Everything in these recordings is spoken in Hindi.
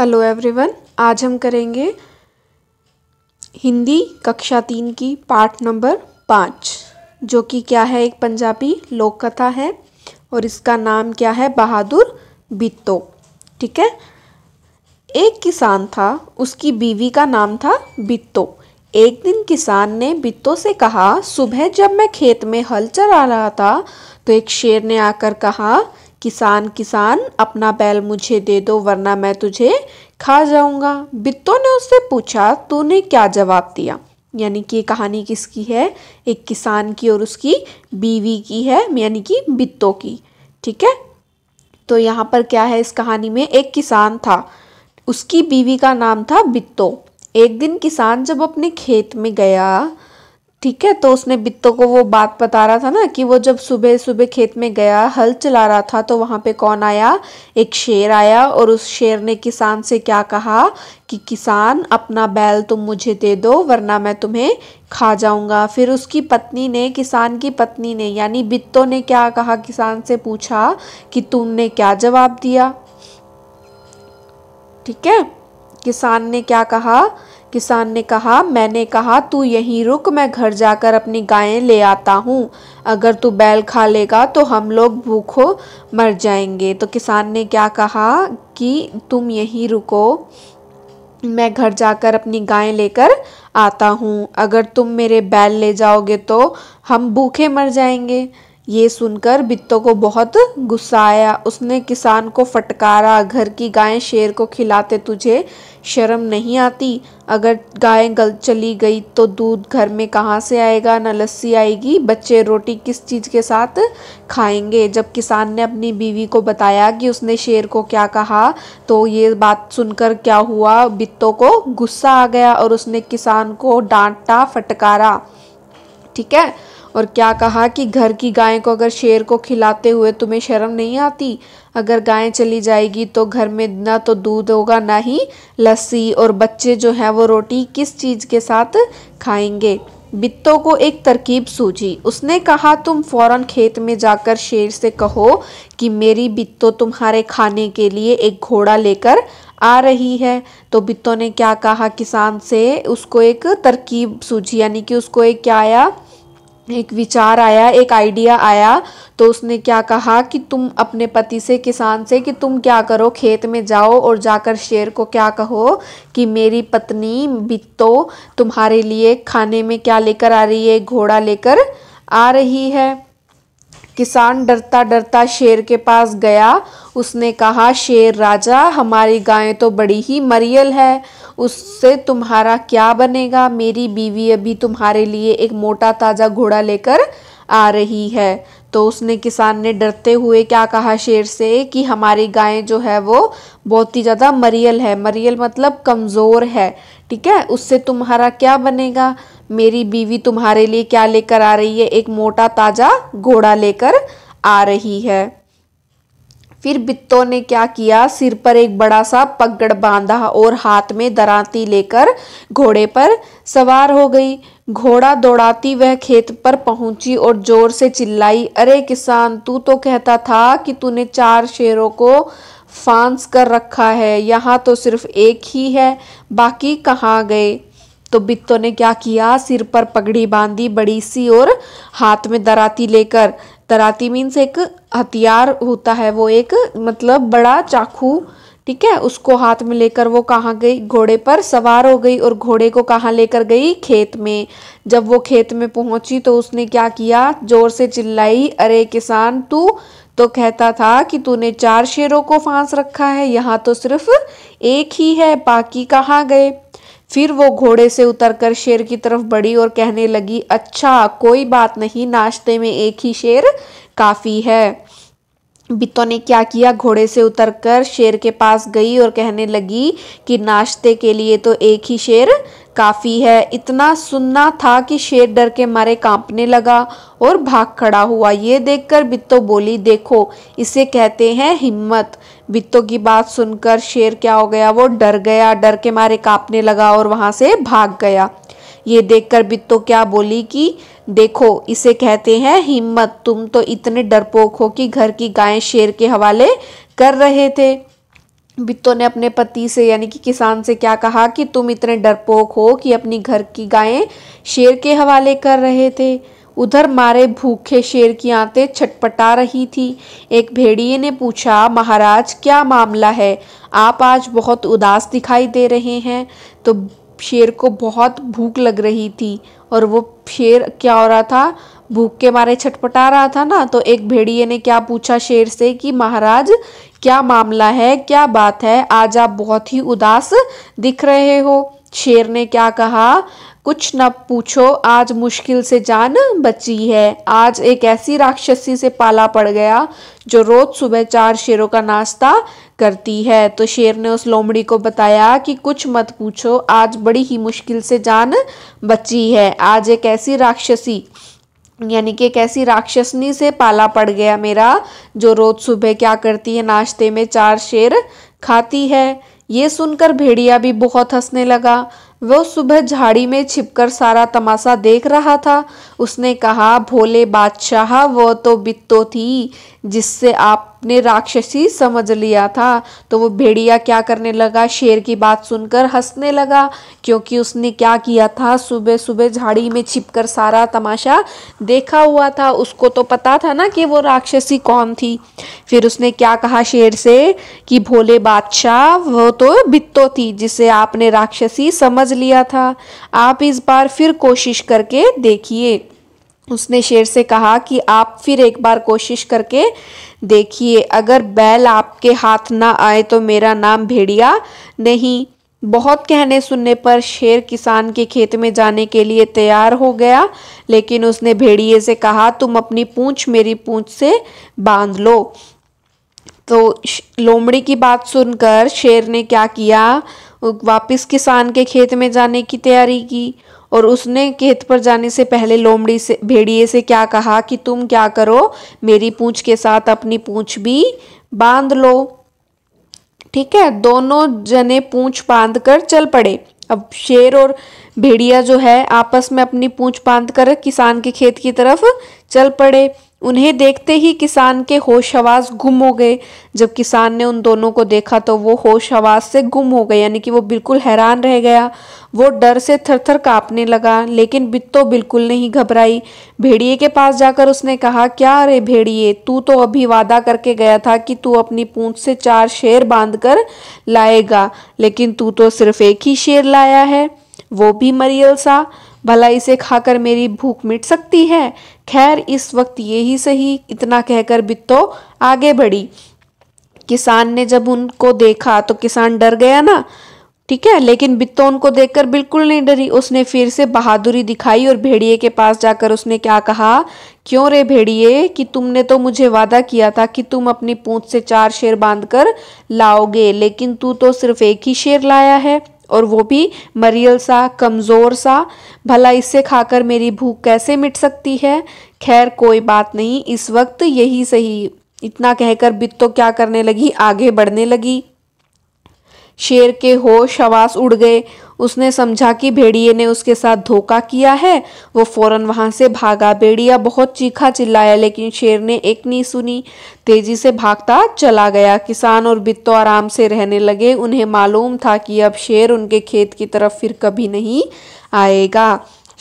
हेलो एवरीवन आज हम करेंगे हिंदी कक्षा तीन की पाठ नंबर पाँच जो कि क्या है एक पंजाबी लोक कथा है और इसका नाम क्या है बहादुर बित्तो ठीक है एक किसान था उसकी बीवी का नाम था बित्तो एक दिन किसान ने बित्तो से कहा सुबह जब मैं खेत में हल चला रहा था तो एक शेर ने आकर कहा किसान किसान अपना बैल मुझे दे दो वरना मैं तुझे खा जाऊंगा बित्तो ने उससे पूछा तूने क्या जवाब दिया यानी कि ये कहानी किसकी है एक किसान की और उसकी बीवी की है यानी कि बित्तो की ठीक है तो यहाँ पर क्या है इस कहानी में एक किसान था उसकी बीवी का नाम था बित्तो एक दिन किसान जब अपने खेत में गया ठीक है तो उसने बित्तो को वो बात बता रहा था ना कि वो जब सुबह सुबह खेत में गया हल चला रहा था तो वहाँ पे कौन आया एक शेर आया और उस शेर ने किसान से क्या कहा कि किसान अपना बैल तुम मुझे दे दो वरना मैं तुम्हें खा जाऊंगा फिर उसकी पत्नी ने किसान की पत्नी ने यानी बित्तो ने क्या कहा किसान से पूछा कि तुमने क्या जवाब दिया ठीक है किसान ने क्या कहा किसान ने कहा मैंने कहा तू यहीं रुक मैं घर जाकर अपनी गायें ले आता हूँ अगर तू बैल खा लेगा तो हम लोग भूखों मर जाएंगे तो किसान ने क्या कहा कि तुम यहीं रुको मैं घर जाकर अपनी गायें लेकर आता हूँ अगर तुम मेरे बैल ले जाओगे तो हम भूखे मर जाएंगे ये सुनकर बित्तो को बहुत गुस्सा आया उसने किसान को फटकारा घर की गायें शेर को खिलाते तुझे शर्म नहीं आती अगर गाय गल चली गई तो दूध घर में कहाँ से आएगा न लस्सी आएगी बच्चे रोटी किस चीज़ के साथ खाएंगे जब किसान ने अपनी बीवी को बताया कि उसने शेर को क्या कहा तो ये बात सुनकर क्या हुआ बित्तों को गुस्सा आ गया और उसने किसान को डांटा फटकारा ठीक है और क्या कहा कि घर की गाय को अगर शेर को खिलाते हुए तुम्हें शर्म नहीं आती अगर गायें चली जाएगी तो घर में ना तो दूध होगा ना ही लस्सी और बच्चे जो हैं वो रोटी किस चीज़ के साथ खाएंगे बित्तों को एक तरकीब सूझी उसने कहा तुम फौरन खेत में जाकर शेर से कहो कि मेरी बित्तो तुम्हारे खाने के लिए एक घोड़ा लेकर आ रही है तो बित्तो ने क्या कहा किसान से उसको एक तरकीब सूझी यानी कि उसको एक क्या आया एक विचार आया एक आइडिया आया तो उसने क्या कहा कि तुम अपने पति से किसान से कि तुम क्या करो खेत में जाओ और जाकर शेर को क्या कहो कि मेरी पत्नी बित्तो तुम्हारे लिए खाने में क्या लेकर आ रही है घोड़ा लेकर आ रही है किसान डरता डरता शेर के पास गया उसने कहा शेर राजा हमारी गायें तो बड़ी ही मरियल है उससे तुम्हारा क्या बनेगा मेरी बीवी अभी तुम्हारे लिए एक मोटा ताज़ा घोड़ा लेकर आ रही है तो उसने किसान ने डरते हुए क्या कहा शेर से कि हमारी गायें जो है वो बहुत ही ज़्यादा मरियल है मरियल मतलब कमज़ोर है ठीक है उससे तुम्हारा क्या बनेगा मेरी बीवी तुम्हारे लिए क्या लेकर आ रही है एक मोटा ताज़ा घोड़ा लेकर आ रही है फिर बित्तो ने क्या किया सिर पर एक बड़ा सा पगड़ बांधा और हाथ में दराती लेकर घोड़े पर सवार हो गई घोड़ा दौड़ाती वह खेत पर पहुंची और जोर से चिल्लाई अरे किसान तू तो कहता था कि तूने चार शेरों को फांस कर रखा है यहाँ तो सिर्फ एक ही है बाकी कहाँ गए तो बित्तो ने क्या किया सिर पर पगड़ी बांधी बड़ी सी और हाथ में दराती लेकर तराती मीन्स एक हथियार होता है वो एक मतलब बड़ा चाकू ठीक है उसको हाथ में लेकर वो कहाँ गई घोड़े पर सवार हो गई और घोड़े को कहाँ लेकर गई खेत में जब वो खेत में पहुंची तो उसने क्या किया जोर से चिल्लाई अरे किसान तू तो कहता था कि तूने चार शेरों को फांस रखा है यहाँ तो सिर्फ एक ही है बाकी कहाँ गए फिर वो घोड़े से उतरकर शेर की तरफ बढ़ी और कहने लगी अच्छा कोई बात नहीं नाश्ते में एक ही शेर काफ़ी है बित्तो ने क्या किया घोड़े से उतरकर शेर के पास गई और कहने लगी कि नाश्ते के लिए तो एक ही शेर काफ़ी है इतना सुनना था कि शेर डर के मारे कांपने लगा और भाग खड़ा हुआ ये देखकर बित्तो बोली देखो इसे कहते हैं हिम्मत बित्तो की बात सुनकर शेर क्या हो गया वो डर गया डर के मारे कांपने लगा और वहाँ से भाग गया ये देखकर बित्तो तो क्या बोली कि देखो इसे कहते हैं हिम्मत तुम तो इतने डरपोक हो कि घर की गायें शेर के हवाले कर रहे थे बित्तो ने अपने पति से यानी कि किसान से क्या कहा कि तुम इतने डरपोक हो कि अपनी घर की गायें शेर के हवाले कर रहे थे उधर मारे भूखे शेर की आंतें छटपटा रही थी एक भेड़िए ने पूछा महाराज क्या मामला है आप आज बहुत उदास दिखाई दे रहे हैं तो शेर को बहुत भूख लग रही थी और वो शेर क्या हो रहा था भूख के मारे छटपटा रहा था ना तो एक भेड़िए ने क्या पूछा शेर से कि महाराज क्या मामला है क्या बात है आज आप बहुत ही उदास दिख रहे हो शेर ने क्या कहा कुछ न पूछो आज मुश्किल से जान बची है आज एक ऐसी राक्षसी से पाला पड़ गया जो रोज सुबह चार शेरों का नाश्ता करती है तो शेर ने उस लोमड़ी को बताया कि कुछ मत पूछो आज बड़ी ही मुश्किल से जान बची है आज एक ऐसी राक्षसी यानी कि एक ऐसी राक्षसनी से पाला पड़ गया मेरा जो रोज़ सुबह क्या करती है नाश्ते में चार शेर खाती है ये सुनकर भेड़िया भी बहुत हंसने लगा वह सुबह झाड़ी में छिपकर सारा तमाशा देख रहा था उसने कहा भोले बादशाह वो तो बित्तो थी जिससे आप ने राक्षसी समझ लिया था तो वो भेड़िया क्या करने लगा शेर की बात सुनकर हंसने लगा क्योंकि उसने क्या किया था सुबह सुबह झाड़ी में छिपकर सारा तमाशा देखा हुआ था उसको तो पता था ना कि वो राक्षसी कौन थी फिर उसने क्या कहा शेर से कि भोले बादशाह वो तो भित्तो थी जिसे आपने राक्षसी समझ लिया था आप इस बार फिर कोशिश करके देखिए उसने शेर से कहा कि आप फिर एक बार कोशिश करके देखिए अगर बैल आपके हाथ ना आए तो मेरा नाम भेड़िया नहीं बहुत कहने सुनने पर शेर किसान के खेत में जाने के लिए तैयार हो गया लेकिन उसने भेड़िए से कहा तुम अपनी पूंछ मेरी पूंछ से बांध लो तो लोमड़ी की बात सुनकर शेर ने क्या किया वापस किसान के खेत में जाने की तैयारी की और उसने खेत पर जाने से पहले लोमड़ी से भेड़िए से क्या कहा कि तुम क्या करो मेरी पूंछ के साथ अपनी पूंछ भी बांध लो ठीक है दोनों जने पूंछ बांध कर चल पड़े अब शेर और भेड़िया जो है आपस में अपनी पूंछ बांध कर किसान के खेत की तरफ चल पड़े उन्हें देखते ही किसान के होश हवास गुम हो गए जब किसान ने उन दोनों को देखा तो वो होश हवास से गुम हो गए यानी कि वो बिल्कुल हैरान रह गया वो डर से थर थर काँपने लगा लेकिन बित्तो तो बिल्कुल नहीं घबराई भेड़िए के पास जाकर उसने कहा क्या अरे भेड़िए तू तो अभी वादा करके गया था कि तू अपनी पूंछ से चार शेर बांध कर लाएगा लेकिन तू तो सिर्फ एक ही शेर लाया है वो भी मरियल सा भला इसे खाकर मेरी भूख मिट सकती है खैर इस वक्त ये ही सही इतना कहकर बित्तो आगे बढ़ी किसान ने जब उनको देखा तो किसान डर गया ना ठीक है लेकिन बित्तो उनको देखकर बिल्कुल नहीं डरी उसने फिर से बहादुरी दिखाई और भेड़िए के पास जाकर उसने क्या कहा क्यों रे भेड़िए कि तुमने तो मुझे वादा किया था कि तुम अपनी पूंछ से चार शेर बांधकर लाओगे लेकिन तू तो सिर्फ एक ही शेर लाया है और वो भी मरियल सा कमज़ोर सा भला इससे खाकर मेरी भूख कैसे मिट सकती है खैर कोई बात नहीं इस वक्त यही सही इतना कहकर बित्तो तो क्या करने लगी आगे बढ़ने लगी शेर के होश हवास उड़ गए उसने समझा कि भेड़िए ने उसके साथ धोखा किया है वो फौरन वहाँ से भागा भेड़िया बहुत चीखा चिल्लाया लेकिन शेर ने एक नहीं सुनी तेजी से भागता चला गया किसान और बित्तो आराम से रहने लगे उन्हें मालूम था कि अब शेर उनके खेत की तरफ फिर कभी नहीं आएगा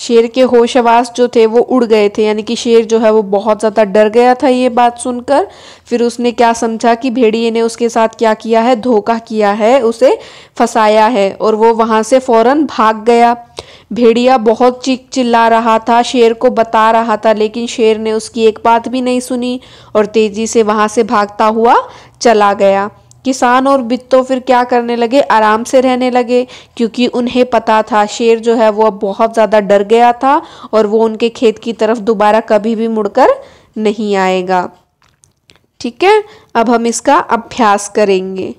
शेर के होश आवास जो थे वो उड़ गए थे यानी कि शेर जो है वो बहुत ज़्यादा डर गया था ये बात सुनकर फिर उसने क्या समझा कि भेड़िए ने उसके साथ क्या किया है धोखा किया है उसे फंसाया है और वो वहाँ से फ़ौरन भाग गया भेड़िया बहुत चीख चिल्ला रहा था शेर को बता रहा था लेकिन शेर ने उसकी एक बात भी नहीं सुनी और तेज़ी से वहाँ से भागता हुआ चला गया किसान और बित्तो तो फिर क्या करने लगे आराम से रहने लगे क्योंकि उन्हें पता था शेर जो है वो अब बहुत ज़्यादा डर गया था और वो उनके खेत की तरफ दोबारा कभी भी मुड़कर नहीं आएगा ठीक है अब हम इसका अभ्यास करेंगे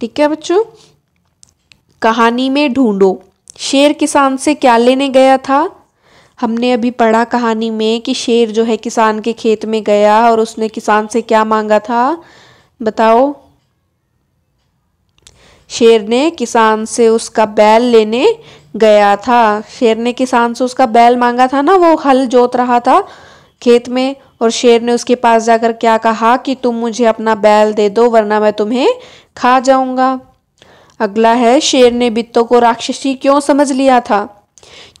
ठीक है बच्चों कहानी में ढूंढो शेर किसान से क्या लेने गया था हमने अभी पढ़ा कहानी में कि शेर जो है किसान के खेत में गया और उसने किसान से क्या मांगा था बताओ शेर ने किसान से उसका बैल लेने गया था शेर ने किसान से उसका बैल मांगा था ना वो हल जोत रहा था खेत में और शेर ने उसके पास जाकर क्या कहा कि तुम मुझे अपना बैल दे दो वरना मैं तुम्हें खा जाऊंगा अगला है शेर ने बित्तो को राक्षसी क्यों समझ लिया था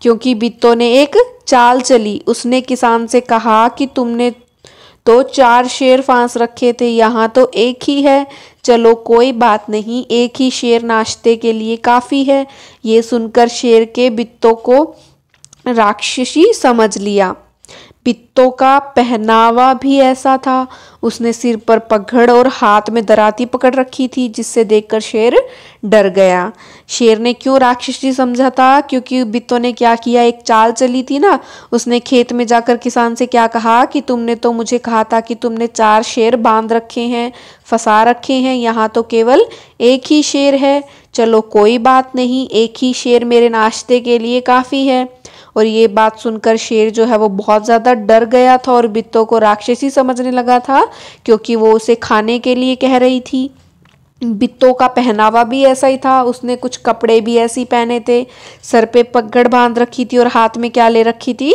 क्योंकि बित्तो ने एक चाल चली उसने किसान से कहा कि तुमने तो चार शेर फांस रखे थे यहाँ तो एक ही है चलो कोई बात नहीं एक ही शेर नाश्ते के लिए काफ़ी है ये सुनकर शेर के बित्तों को राक्षसी समझ लिया पित्तों का पहनावा भी ऐसा था उसने सिर पर पगड़ और हाथ में दराती पकड़ रखी थी जिससे देखकर शेर डर गया शेर ने क्यों राक्षस जी समझा था क्योंकि बित्तों ने क्या किया एक चाल चली थी ना उसने खेत में जाकर किसान से क्या कहा कि तुमने तो मुझे कहा था कि तुमने चार शेर बांध रखे हैं फंसा रखे हैं यहाँ तो केवल एक ही शेर है चलो कोई बात नहीं एक ही शेर मेरे नाश्ते के लिए काफ़ी है और ये बात सुनकर शेर जो है वो बहुत ज़्यादा डर गया था और बित्तो को राक्षसी समझने लगा था क्योंकि वो उसे खाने के लिए कह रही थी बित्तों का पहनावा भी ऐसा ही था उसने कुछ कपड़े भी ऐसे ही पहने थे सर पे पगड़ बांध रखी थी और हाथ में क्या ले रखी थी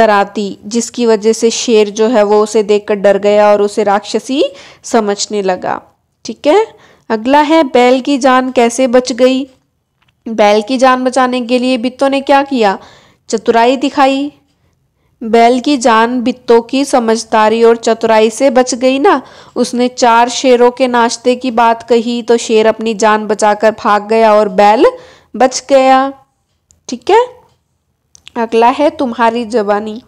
दराती जिसकी वजह से शेर जो है वो उसे देखकर डर गया और उसे राक्षसी समझने लगा ठीक है अगला है बैल की जान कैसे बच गई बैल की जान बचाने के लिए बित्तों ने क्या किया चतुराई दिखाई बैल की जान बित्तों की समझदारी और चतुराई से बच गई ना उसने चार शेरों के नाश्ते की बात कही तो शेर अपनी जान बचाकर भाग गया और बैल बच गया ठीक है अगला है तुम्हारी जबानी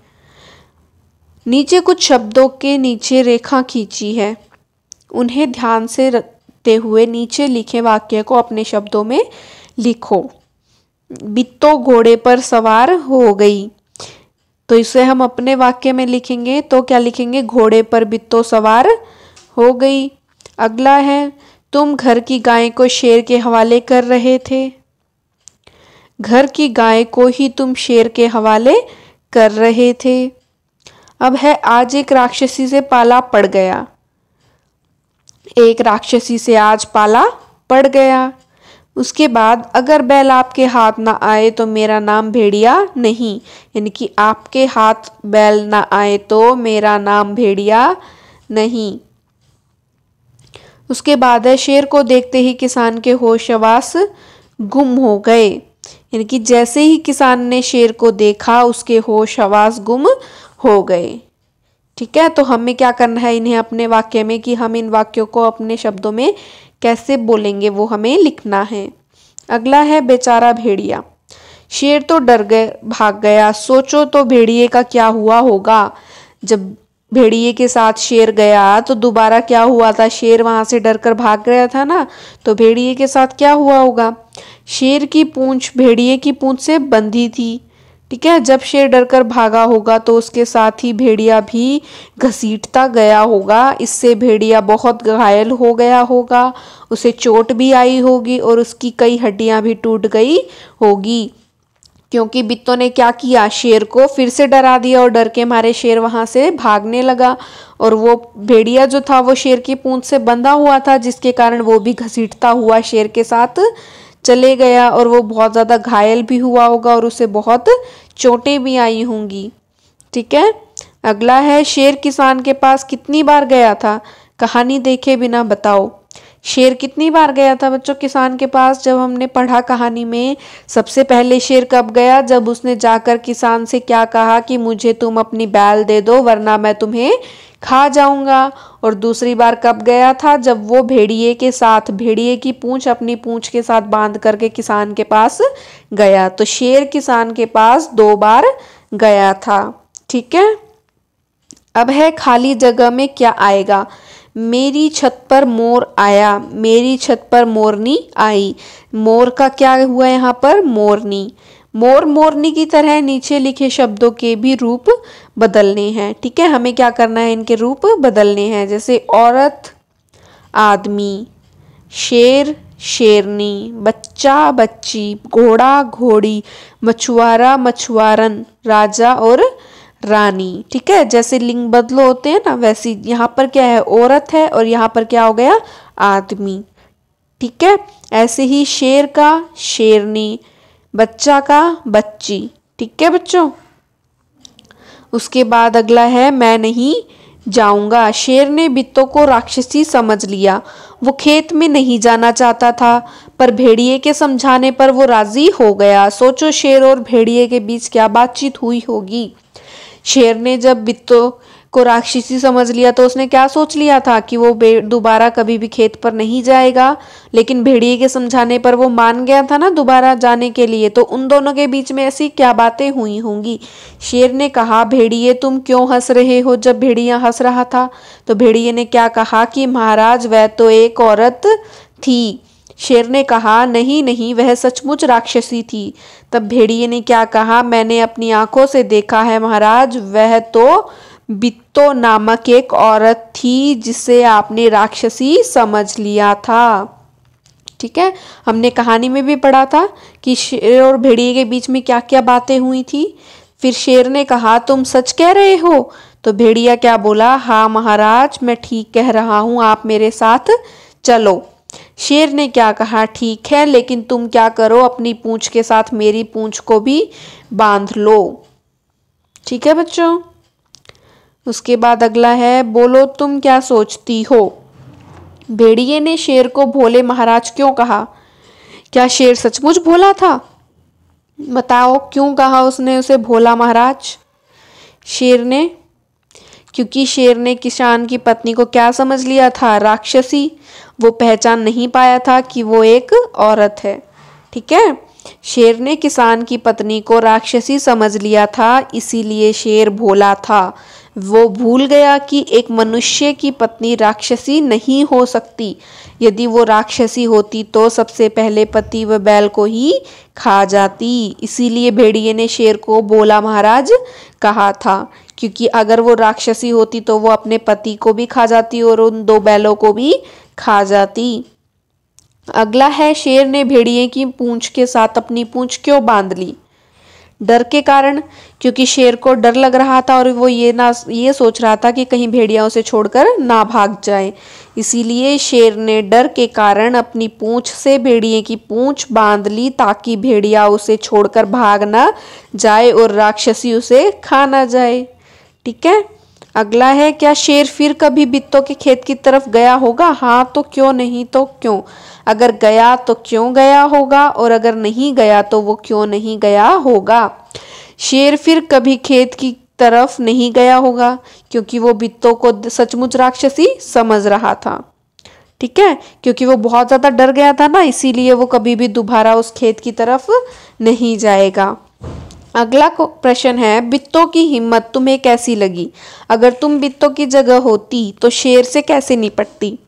नीचे कुछ शब्दों के नीचे रेखा खींची है उन्हें ध्यान से रखते हुए नीचे लिखे वाक्य को अपने शब्दों में लिखो बित्तो घोड़े पर सवार हो गई तो इसे हम अपने वाक्य में लिखेंगे तो क्या लिखेंगे घोड़े पर बित्तो सवार हो गई अगला है तुम घर की गाय को शेर के हवाले कर रहे थे घर की गाय को ही तुम शेर के हवाले कर रहे थे अब है आज एक राक्षसी से पाला पड़ गया एक राक्षसी से आज पाला पड़ गया उसके बाद अगर बैल आपके हाथ ना आए तो मेरा नाम भेड़िया नहीं यानी कि आपके हाथ बैल ना आए तो मेरा नाम भेड़िया नहीं उसके बाद है शेर को देखते ही किसान के होशवास गुम हो गए यानी कि जैसे ही किसान ने शेर को देखा उसके होशवास गुम हो गए ठीक है तो हमें क्या करना है इन्हें अपने वाक्य में कि हम इन वाक्यों को अपने शब्दों में कैसे बोलेंगे वो हमें लिखना है अगला है बेचारा भेड़िया शेर तो डर गए भाग गया सोचो तो भेड़िए का क्या हुआ होगा जब भेड़िए के साथ शेर गया तो दोबारा क्या हुआ था शेर वहाँ से डर कर भाग गया था ना तो भेड़िए के साथ क्या हुआ होगा शेर की पूंछ भेड़िए की पूंछ से बंधी थी ठीक है जब शेर डरकर भागा होगा तो उसके साथ ही भेड़िया भी घसीटता गया होगा इससे भेड़िया बहुत घायल हो गया होगा उसे चोट भी आई होगी और उसकी कई हड्डियां भी टूट गई होगी क्योंकि बित्तो ने क्या किया शेर को फिर से डरा दिया और डर के मारे शेर वहां से भागने लगा और वो भेड़िया जो था वो शेर की पूंछ से बंधा हुआ था जिसके कारण वो भी घसीटता हुआ शेर के साथ चले गया और वो बहुत ज़्यादा घायल भी हुआ होगा और उसे बहुत चोटें भी आई होंगी ठीक है अगला है शेर किसान के पास कितनी बार गया था कहानी देखे बिना बताओ शेर कितनी बार गया था बच्चों किसान के पास जब हमने पढ़ा कहानी में सबसे पहले शेर कब गया जब उसने जाकर किसान से क्या कहा कि मुझे तुम अपनी बैल दे दो वरना मैं तुम्हें खा जाऊंगा और दूसरी बार कब गया था जब वो भेड़िए के साथ भेड़िए की पूंछ अपनी पूंछ के साथ बांध करके किसान के पास गया तो शेर किसान के पास दो बार गया था ठीक है अब है खाली जगह में क्या आएगा मेरी छत पर मोर आया मेरी छत पर मोरनी आई मोर का क्या हुआ यहाँ पर मोरनी मोर मोरनी की तरह नीचे लिखे शब्दों के भी रूप बदलने हैं ठीक है हमें क्या करना है इनके रूप बदलने हैं जैसे औरत आदमी शेर शेरनी बच्चा बच्ची घोड़ा घोड़ी मछुआरा मछुआरन राजा और रानी ठीक है जैसे लिंग बदलो होते हैं ना वैसे यहाँ पर क्या है औरत है और यहाँ पर क्या हो गया आदमी ठीक है ऐसे ही शेर का शेरनी बच्चा का बच्ची ठीक है बच्चों उसके बाद अगला है मैं नहीं जाऊंगा शेर ने बित्तो को राक्षसी समझ लिया वो खेत में नहीं जाना चाहता था पर भेड़िए के समझाने पर वो राजी हो गया सोचो शेर और भेड़िए के बीच क्या बातचीत हुई होगी शेर ने जब बित्तो को राक्षसी समझ लिया तो उसने क्या सोच लिया था कि वो दोबारा कभी भी खेत पर नहीं जाएगा लेकिन भेड़िए के समझाने पर वो मान गया था ना दोबारा जाने के लिए तो उन दोनों के बीच में ऐसी क्या बातें हुई होंगी शेर ने कहा भेड़िए तुम क्यों हंस रहे हो जब भेड़िया हंस रहा था तो भेड़िए ने क्या कहा कि महाराज वह तो एक औरत थी शेर ने कहा नहीं नहीं वह सचमुच राक्षसी थी तब भेड़िए ने क्या कहा मैंने अपनी आंखों से देखा है महाराज वह तो बित्तो नामक एक औरत थी जिसे आपने राक्षसी समझ लिया था ठीक है हमने कहानी में भी पढ़ा था कि शेर और भेड़िए के बीच में क्या क्या बातें हुई थी फिर शेर ने कहा तुम सच कह रहे हो तो भेड़िया क्या बोला हाँ महाराज मैं ठीक कह रहा हूँ आप मेरे साथ चलो शेर ने क्या कहा ठीक है लेकिन तुम क्या करो अपनी पूंछ के साथ मेरी पूंछ को भी बांध लो ठीक है बच्चों उसके बाद अगला है बोलो तुम क्या सोचती हो भेड़िए ने शेर को भोले महाराज क्यों कहा क्या शेर सचमुच भोला था बताओ क्यों कहा उसने उसे भोला महाराज शेर ने क्योंकि शेर ने किसान की पत्नी को क्या समझ लिया था राक्षसी वो पहचान नहीं पाया था कि वो एक औरत है ठीक है शेर ने किसान की पत्नी को राक्षसी समझ लिया था इसीलिए शेर भोला था वो भूल गया कि एक मनुष्य की पत्नी राक्षसी नहीं हो सकती यदि वो राक्षसी होती तो सबसे पहले पति व बैल को ही खा जाती इसीलिए भेड़िए ने शेर को बोला महाराज कहा था क्योंकि अगर वो राक्षसी होती तो वो अपने पति को भी खा जाती और उन दो बैलों को भी खा जाती अगला है शेर ने भेड़िए की पूंछ के साथ अपनी पूंछ क्यों बांध ली डर के कारण क्योंकि शेर को डर लग रहा था और वो ये ना ये सोच रहा था कि कहीं भेड़िया उसे छोड़कर ना भाग जाए इसीलिए शेर ने डर के कारण अपनी पूंछ से भेड़िए की पूंछ बांध ली ताकि भेड़िया उसे छोड़कर भाग ना जाए और राक्षसी उसे खा ना जाए ठीक है अगला है क्या शेर फिर कभी बित्तों के खेत की तरफ गया होगा हाँ तो क्यों नहीं तो क्यों अगर गया तो क्यों गया होगा और अगर नहीं गया तो वो क्यों नहीं गया होगा शेर फिर कभी खेत की तरफ नहीं गया होगा क्योंकि वो बित्तों को सचमुच राक्षसी समझ रहा था ठीक है क्योंकि वो बहुत ज़्यादा डर गया था ना इसीलिए वो कभी भी दोबारा उस खेत की तरफ नहीं जाएगा अगला प्रश्न है बित्तों की हिम्मत तुम्हें कैसी लगी अगर तुम बित्तों की जगह होती तो शेर से कैसे निपटती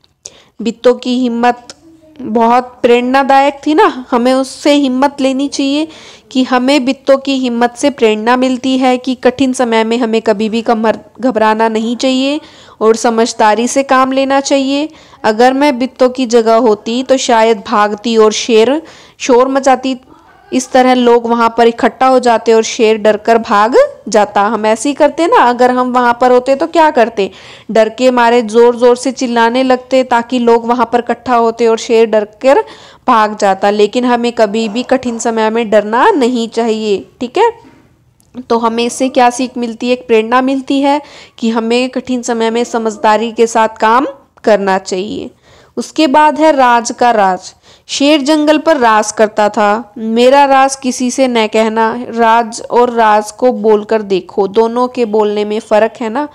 बित्तों की हिम्मत बहुत प्रेरणादायक थी ना हमें उससे हिम्मत लेनी चाहिए कि हमें बित्तों की हिम्मत से प्रेरणा मिलती है कि कठिन समय में हमें कभी भी कमर घबराना नहीं चाहिए और समझदारी से काम लेना चाहिए अगर मैं बित्तों की जगह होती तो शायद भागती और शेर शोर मचाती इस तरह लोग वहां पर इकट्ठा हो जाते और शेर डर कर भाग जाता हम ऐसे ही करते ना अगर हम वहां पर होते तो क्या करते डर के मारे ज़ोर ज़ोर से चिल्लाने लगते ताकि लोग वहां पर इकट्ठा होते और शेर डर कर भाग जाता लेकिन हमें कभी भी कठिन समय में डरना नहीं चाहिए ठीक है तो हमें इससे क्या सीख मिलती है एक प्रेरणा मिलती है कि हमें कठिन समय में समझदारी के साथ काम करना चाहिए उसके बाद है राज का राज शेर जंगल पर राज करता था मेरा राज किसी से न कहना राज और राज को बोलकर देखो दोनों के बोलने में फ़र्क है ना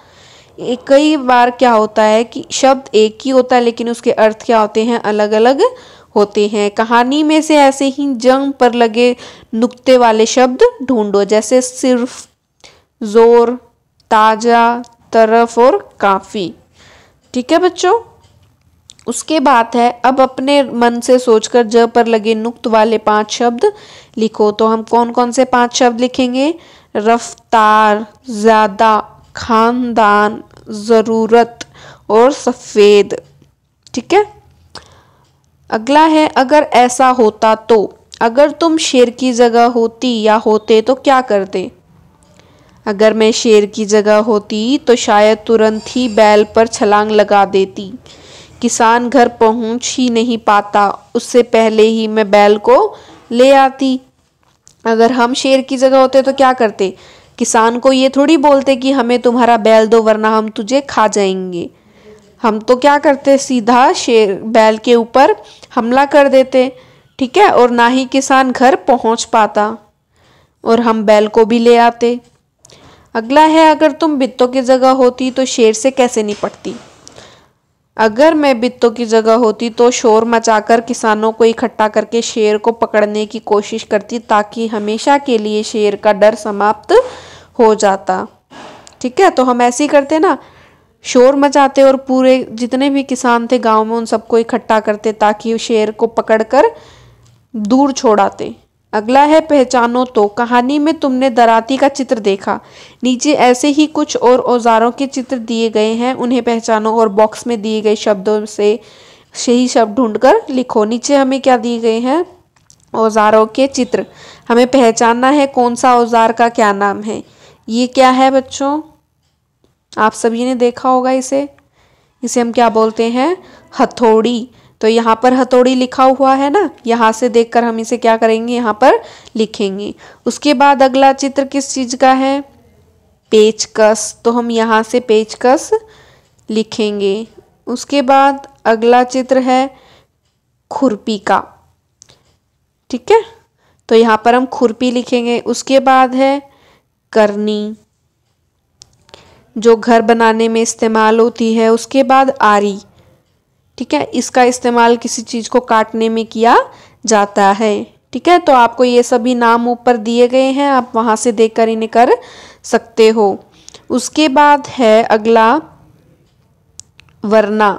कई बार क्या होता है कि शब्द एक ही होता है लेकिन उसके अर्थ क्या होते हैं अलग अलग होते हैं कहानी में से ऐसे ही जंग पर लगे नुक्ते वाले शब्द ढूंढो जैसे सिर्फ जोर ताज़ा तरफ और काफ़ी ठीक है बच्चों उसके बाद है अब अपने मन से सोचकर ज पर लगे नुक्त वाले पांच शब्द लिखो तो हम कौन कौन से पांच शब्द लिखेंगे रफ्तार ज़्यादा खानदान ज़रूरत और सफ़ेद ठीक है अगला है अगर ऐसा होता तो अगर तुम शेर की जगह होती या होते तो क्या करते अगर मैं शेर की जगह होती तो शायद तुरंत ही बैल पर छलांग लगा देती किसान घर पहुंच ही नहीं पाता उससे पहले ही मैं बैल को ले आती अगर हम शेर की जगह होते तो क्या करते किसान को ये थोड़ी बोलते कि हमें तुम्हारा बैल दो वरना हम तुझे खा जाएंगे हम तो क्या करते सीधा शेर बैल के ऊपर हमला कर देते ठीक है और ना ही किसान घर पहुंच पाता और हम बैल को भी ले आते अगला है अगर तुम बित्तों की जगह होती तो शेर से कैसे निपटती अगर मैं बित्तों की जगह होती तो शोर मचाकर किसानों को इकट्ठा करके शेर को पकड़ने की कोशिश करती ताकि हमेशा के लिए शेर का डर समाप्त हो जाता ठीक है तो हम ऐसे ही करते ना शोर मचाते और पूरे जितने भी किसान थे गांव में उन सबको इकट्ठा करते ताकि शेर को पकड़कर दूर छोड़ाते अगला है पहचानो तो कहानी में तुमने दराती का चित्र देखा नीचे ऐसे ही कुछ और औजारों के चित्र दिए गए हैं उन्हें पहचानो और बॉक्स में दिए गए शब्दों से सही शब्द ढूंढकर लिखो नीचे हमें क्या दिए गए हैं औजारों के चित्र हमें पहचानना है कौन सा औजार का क्या नाम है ये क्या है बच्चों आप सभी ने देखा होगा इसे इसे हम क्या बोलते हैं हथौड़ी तो यहाँ पर हथौड़ी लिखा हुआ है ना यहाँ से देखकर हम इसे क्या करेंगे यहाँ पर लिखेंगे उसके बाद अगला चित्र किस चीज़ का है पेचकस तो हम यहाँ से पेचकस लिखेंगे उसके बाद अगला चित्र है खुरपी का ठीक है तो यहाँ पर हम खुरपी लिखेंगे उसके बाद है करनी जो घर बनाने में इस्तेमाल होती है उसके बाद आरी ठीक है इसका इस्तेमाल किसी चीज़ को काटने में किया जाता है ठीक है तो आपको ये सभी नाम ऊपर दिए गए हैं आप वहाँ से देख कर इन्हें कर सकते हो उसके बाद है अगला वरना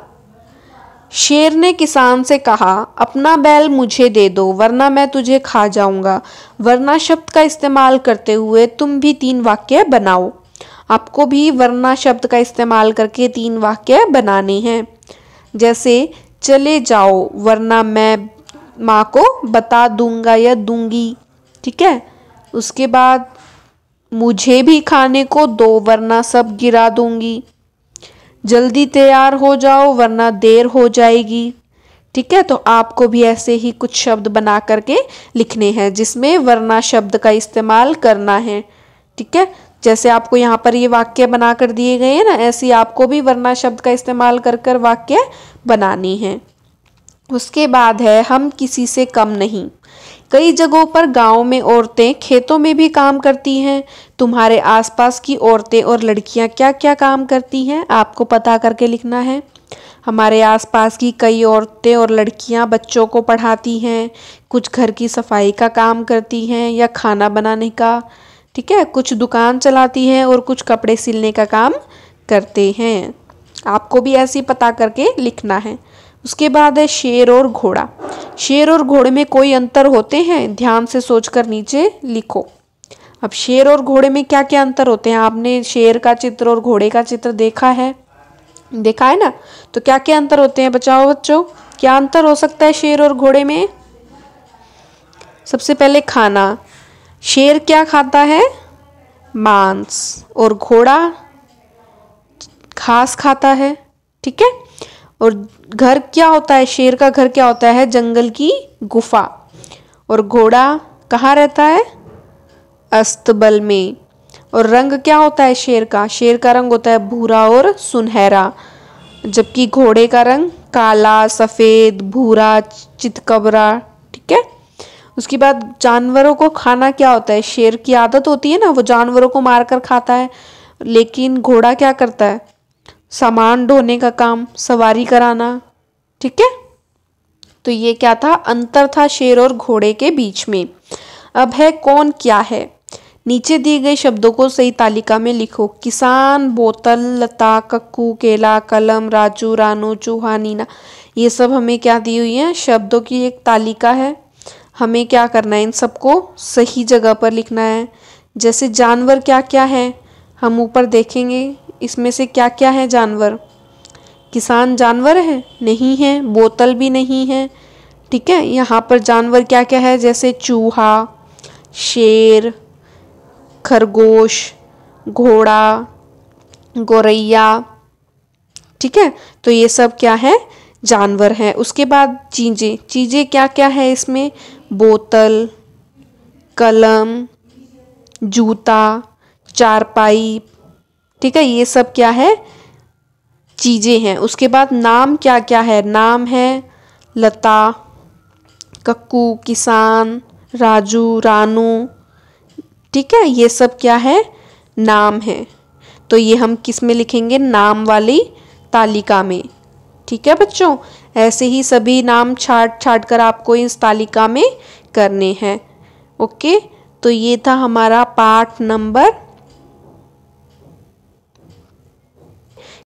शेर ने किसान से कहा अपना बैल मुझे दे दो वरना मैं तुझे खा जाऊंगा वरना शब्द का इस्तेमाल करते हुए तुम भी तीन वाक्य बनाओ आपको भी वरना शब्द का इस्तेमाल करके तीन वाक्य बनाने हैं जैसे चले जाओ वरना मैं माँ को बता दूंगा या दूंगी ठीक है उसके बाद मुझे भी खाने को दो वरना सब गिरा दूंगी जल्दी तैयार हो जाओ वरना देर हो जाएगी ठीक है तो आपको भी ऐसे ही कुछ शब्द बना करके लिखने हैं जिसमें वरना शब्द का इस्तेमाल करना है ठीक है जैसे आपको यहाँ पर ये वाक्य बना कर दिए गए हैं ना ऐसे आपको भी वरना शब्द का इस्तेमाल कर कर वाक्य बनानी है उसके बाद है हम किसी से कम नहीं कई जगहों पर गाँव में औरतें खेतों में भी काम करती हैं तुम्हारे आसपास की औरतें और लड़कियां क्या क्या काम करती हैं आपको पता करके लिखना है हमारे आसपास की कई औरतें और लड़कियां बच्चों को पढ़ाती हैं कुछ घर की सफाई का काम करती हैं या खाना बनाने का ठीक है कुछ दुकान चलाती हैं और कुछ कपड़े सिलने का काम करते हैं आपको भी ऐसे ही पता करके लिखना है उसके बाद है शेर और घोड़ा शेर और घोड़े में कोई अंतर होते हैं ध्यान से सोचकर नीचे लिखो अब शेर और घोड़े में क्या क्या अंतर होते हैं आपने शेर का चित्र और घोड़े का चित्र देखा है देखा है ना तो क्या क्या अंतर होते हैं बचाओ बच्चों क्या अंतर हो सकता है शेर और घोड़े में सबसे पहले खाना शेर क्या खाता है मांस और घोड़ा घास खाता है ठीक है और घर क्या होता है शेर का घर क्या होता है जंगल की गुफा और घोड़ा कहाँ रहता है अस्तबल में और रंग क्या होता है शेर का शेर का रंग होता है भूरा और सुनहरा जबकि घोड़े का रंग काला सफ़ेद भूरा चितकबरा ठीक है उसके बाद जानवरों को खाना क्या होता है शेर की आदत होती है ना वो जानवरों को मार कर खाता है लेकिन घोड़ा क्या करता है सामान ढोने का काम सवारी कराना ठीक है तो ये क्या था अंतर था शेर और घोड़े के बीच में अब है कौन क्या है नीचे दिए गए शब्दों को सही तालिका में लिखो किसान बोतल लता कक्कू केला कलम राजू रानू चूहा नीना ये सब हमें क्या दी हुई है शब्दों की एक तालिका है हमें क्या करना है इन सबको सही जगह पर लिखना है जैसे जानवर क्या क्या है हम ऊपर देखेंगे इसमें से क्या क्या है जानवर किसान जानवर है नहीं है बोतल भी नहीं है ठीक है यहाँ पर जानवर क्या क्या है जैसे चूहा शेर खरगोश घोड़ा गोरैया ठीक है तो ये सब क्या है जानवर हैं उसके बाद चीज़ें चीज़ें क्या क्या है इसमें बोतल कलम जूता चारपाई ठीक है ये सब क्या है चीज़ें हैं उसके बाद नाम क्या क्या है नाम है लता कक्कू किसान राजू रानू ठीक है ये सब क्या है नाम है तो ये हम किस में लिखेंगे नाम वाली तालिका में ठीक है बच्चों ऐसे ही सभी नाम छाट छाट कर आपको इस तालिका में करने हैं ओके तो ये था हमारा पाठ नंबर